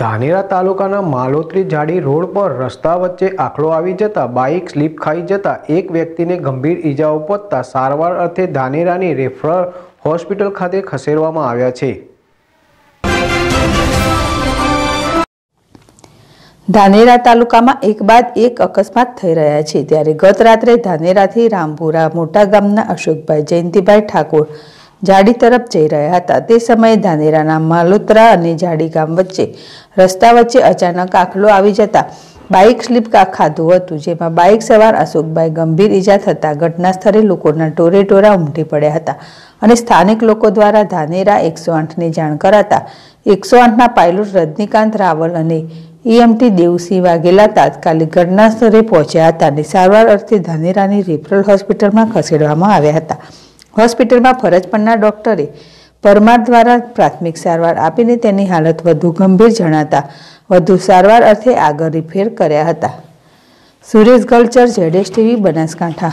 ધાનેરા તાલુકાના માલોત્રી જાડી રોડ પર રસ્તા વચ્ચે આખડો આવી જતા બાઇક સ્લીપ ખાઈ જતા એક વ્યક્તિને ગંભીર ઈજાઓ પહોંચતા સારવાર અર્થે ધાનેરાની રેફરલ હોસ્પિટલ ખાતે ખસેડવામાં આવ્યા છે ધાનેરા તાલુકામાં એક બાદ એક અકસ્માત થઈ રહ્યા છે ત્યારે ગત રાત્રે ધાનેરાથી રામપુરા મોટા ગામના અશોકભાઈ જયંતિભાઈ ઠાકોર ઝાડી તરફ જઈ રહ્યા હતા તે સમયે ધાનેરાના માલોત્રા અને ઝાડી ગામ વચ્ચે રસ્તા વચ્ચે અચાનક આખલો આવી જતા બાઇક સ્લીપ ખાધું હતું જેમાં બાઇક સવાર અશોકભાઈ ગંભીર ઈજા થતા ઘટના સ્થળે લોકોના ટોરે ટોરા ઉમટી પડ્યા હતા અને સ્થાનિક લોકો દ્વારા ધાનેરા એકસો આઠની જાણ કરાતા એકસો આઠના પાયલોટ રજનીકાંત રાવલ અને ઈએમટી દેવસિંહ વાઘેલા તાત્કાલિક ઘટના સ્થળે પહોંચ્યા હતા અને સારવાર અર્થે ધાનેરાની રેફરલ હોસ્પિટલમાં ખસેડવામાં આવ્યા હતા હોસ્પિટલમાં ફરજ પરના ડોક્ટરે પરમાર દ્વારા પ્રાથમિક સારવાર આપીને તેની હાલત વધુ ગંભીર જણાતા વધુ સારવાર અર્થે આગળ રિફેર કર્યા હતા સુરેશ ગલચર જેડેશ ટીવી બનાસકાંઠા